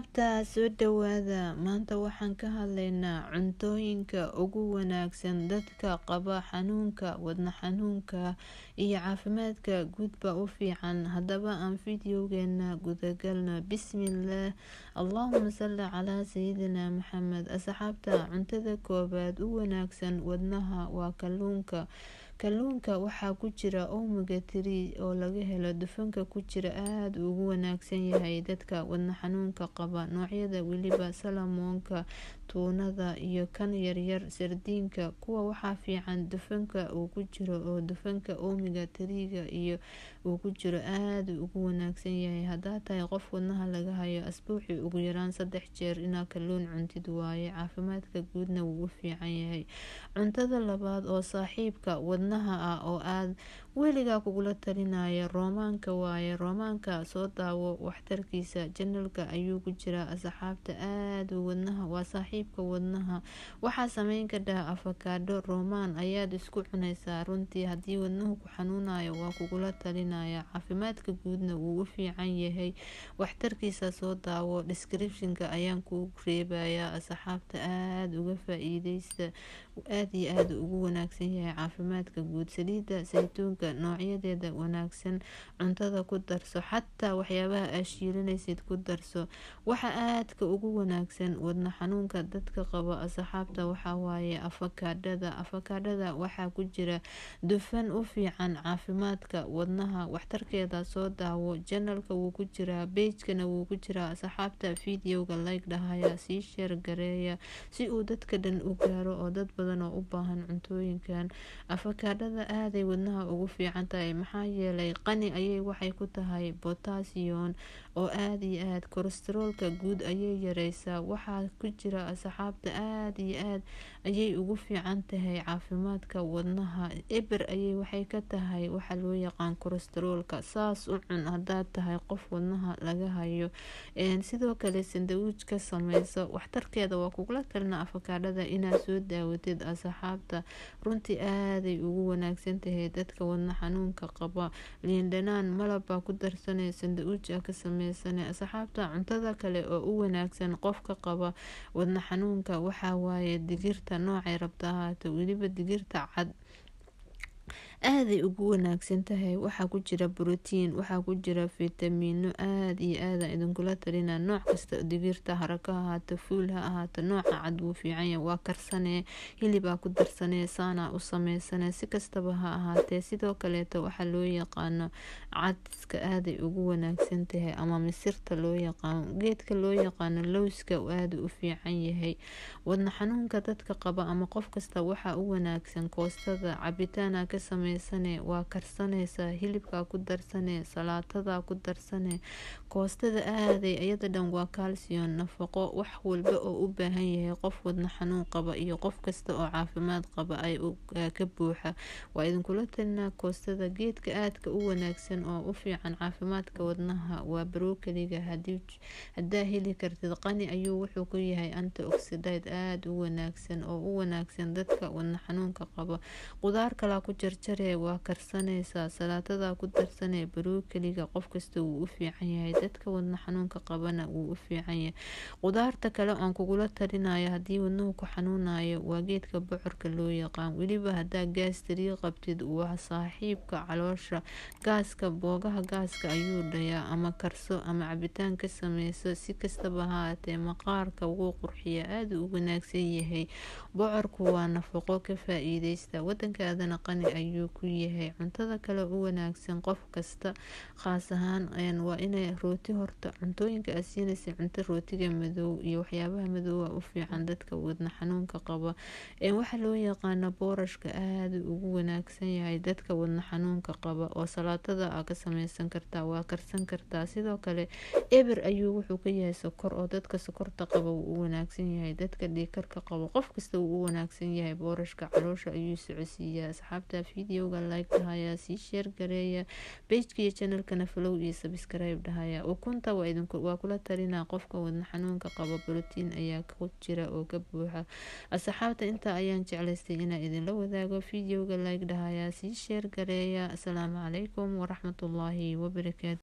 asxaabta soo dhowaada maanta waxaan ka hadlaynaa cuntooyinka ugu wanaagsan dadka qaba xanuunka wadna xanuunka iyo caafimaadka guudba u fiican haddaba aan fideogeena gudagalno bismillaah allaahuma salli calaa sayidina maxamed asxaabta cuntada koobaad u wanaagsan wadnaha waa kalluunka kalluunka waxaa ku jira omega three oo laga helo dufanka ku jira aad uu ugu wanaagsan yahay dadka wadna xanuunka qaba noocyada weliba salamoonka tuunada iyo kan yaryar sardiinka kuwa waxaa fiican dufanka uu ku jiro oo dufanka omega three-ga iyo uu ku jiro aad uu ugu wanaagsan yahay haddaad tahay qof wadnaha laga hayo asbuuxii ugu yaraan saddex jeer inaa kalluun cuntid waaye caafimaadka guudna wuu u fiican yahay cuntada labaad oo saaxiibka wadna wadnaha ah oo aad weligaa kugula talinaya romaanka waaye roomaanka soo daawo waxtarkiisa janalka ayuu ku jiraa asxaabta aad wadnaha waa saaxiibka wadnaha waxaa sameyn ka dhaha afakaadho roomaan ayaad isku cunaysaa runtii haddii wadnuhu ku xanuunayo waa kugula talinaya caafimaadka guudna wuu u fiican yahay waxtarkiisa soo daawo descriptionka ayaan ku reebayaa asxaabta aad uga faaiideysta iideysta aad iyo aad ugu wanaagsan yahay caafimaadka caafimaadka guud saliida saytuunka noocyadeeda wanaagsan cuntada ku darso xataa waxyaabaha aad shiilanaysid ku darso waxa aadka ugu wanaagsan wadna xanuunka dadka qabo asxaabta waxawaaye afakaadhada afakaadhada waxaa ku jira dufan u fiican caafimaadka wadnaha waxtarkeeda soo daawo janalka wuu ku jiraa beejkana wuu ku jiraa asxaabta fideoga layg dhahaya sii sheer gareeya si uu dadka dhan u gaaro oo dad badan oo u baahan cuntooyinkan afakaad baradhada aaday wadnaha ugu fiican tahay maxaa yeelay qani ayay waxay ku tahay botasion oo aad iyo aad kolestaroolka guud ayay yareysaa waxaa ku jira asxaabta aad iyo aad ayay ugu fiican tahay caafimaadka wadnaha eber ayay waxay ka tahay waxa loo yaqaan kolestaroolka saas u cun hadaad tahay qof wadnaha laga hayo sidoo kale sandawiijka sameyso waxtarkeeda waa kugula talina afakaadhada inaad soo daawatid asxaabta runtii aaday ugu wanaagsan tahay dadka wadna xanuunka qaba liindhanaan malab baa ku darsanee sandawiij ah ka samey samaysane asxaabta cuntada kale oo u wanaagsan qofka qaba wadna xanuunka waxaa waaye digirta noocay rabto ahaate weliba digirta cad aaday ugu wanaagsan tahay waxaa ku jira brotiin waxaa ku jira fitamiino aada iyo aadaan idinkula talina nooc kasta digirta haraka ahaato fuul ha ahaato nooca cad wuu fiicanya waa karsanee hilibaa ku darsane saanaa u sameysane si kastaba ha ahaatee sidoo kaleeto waxaa loo yaqaano cadska aaday ugu wanaagsan tahay ama misirta loo yaqaano geedka loo yaqaano lowska aada u fiican yahay wadna xanuunka dadka qaba ama qof kasta waxaa u wanaagsan koostada cabitaana ka sameysa samaysanee waa karsanaysaa hilibkaa ku darsane salaatadaa ku darsane koostada aaday iyada dhan waa kaalsiyon nafaqo wax walba oo u baahan yahay qof wadna xanuun qaba iyo qof kasta oo caafimaad qaba ay eh, ka buuxa waa idinkula talinaa koostada geedka aadka u wanaagsan oo u fiican caafimaadka wadnaha waa brokaliga hadaa heli kartid qani ayuu wuxuu ku yahay anti oxidide aada u wanaagsan oo u wanaagsan dadka wadna xanuunka qaba qudaar kalaa ku jarjar jaree waa karsanaysaa salaatada ku darsanee baruur keliga qof kasta wuu u fiican yahay dadka wadna xanuunka qabana wuu u fiican yahay qudaarta kale oon kugula talinayo haddii wadnuhu ku xanuunayo waa geedka bocorka loo yaqaan weliba hadaa gaastariyo qabtid waa saaxiibka caloosha gaaska boogaha gaaska ayuu dhayaa ama karso ama cabitaan ka sameyso si kastaba haatee maqaarka wuu qurxiya aaduu u wanaagsan yahay bocorku waa nafaqo ka faa-iideysta wadankaadana qani ayuu ku yahay cuntada kale u wanaagsan qof kasta qaas ahaan waa inay rooti horta cuntooyinka asiinaysa cunto rootiga madow iyo waxyaabaha madoowa u fiican dadka wadna xanuunka qaba waxaa loo yaqaana boorashka aada ugu wanaagsan yahay dadka wadna xanuunka qaba oo salaatada a ka sameysan kartaa waa karsan kartaa sidoo kale eber ayuu wuxuu ka yahay sokor oo dadka sokorta qaba wuu u wanaagsan yahay dadka dhiikarka qabo qof kasta wuu u wanaagsan yahay boorashka caloosha ayuu socosiiyaa asxaabta video videoga like dhahaya sii sheer gareeya bejka iyo channelkana falow iyo sabscribe dhahaya ukunta waa kula talinaa qofka wadna xanuunka qabo brotiin ayaa ku jira oo ka buuxa asxaabta intaa ayaan jeclaystay inaa idinla wadaago videoga like dhahaya sii sheer gareeya asalaamu calaykum waraxmatullaahi wabarakaatu